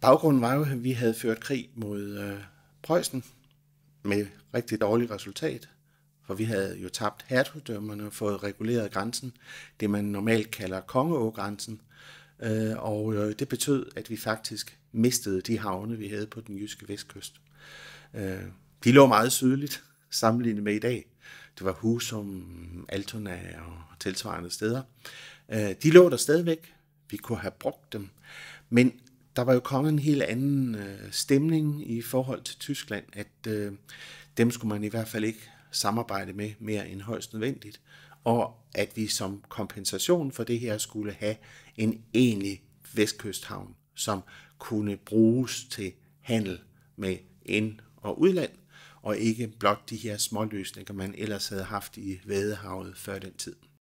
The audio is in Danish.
Baggrunden var jo, at vi havde ført krig mod øh, Preussen med rigtig dårligt resultat, for vi havde jo tabt hertugdømmerne og fået reguleret grænsen, det man normalt kalder kongeågrænsen, øh, og øh, det betød, at vi faktisk mistede de havne, vi havde på den jyske vestkyst. Øh, de lå meget sydligt sammenlignet med i dag. Det var Husum, Altona og tilsvarende steder. Øh, de lå der stadigvæk. Vi kunne have brugt dem. Men der var jo kommet en helt anden øh, stemning i forhold til Tyskland, at øh, dem skulle man i hvert fald ikke samarbejde med mere end højst nødvendigt, og at vi som kompensation for det her skulle have en egentlig vestkysthavn, som kunne bruges til handel med ind- og udland, og ikke blot de her småløsninger, man ellers havde haft i Vadehavet før den tid.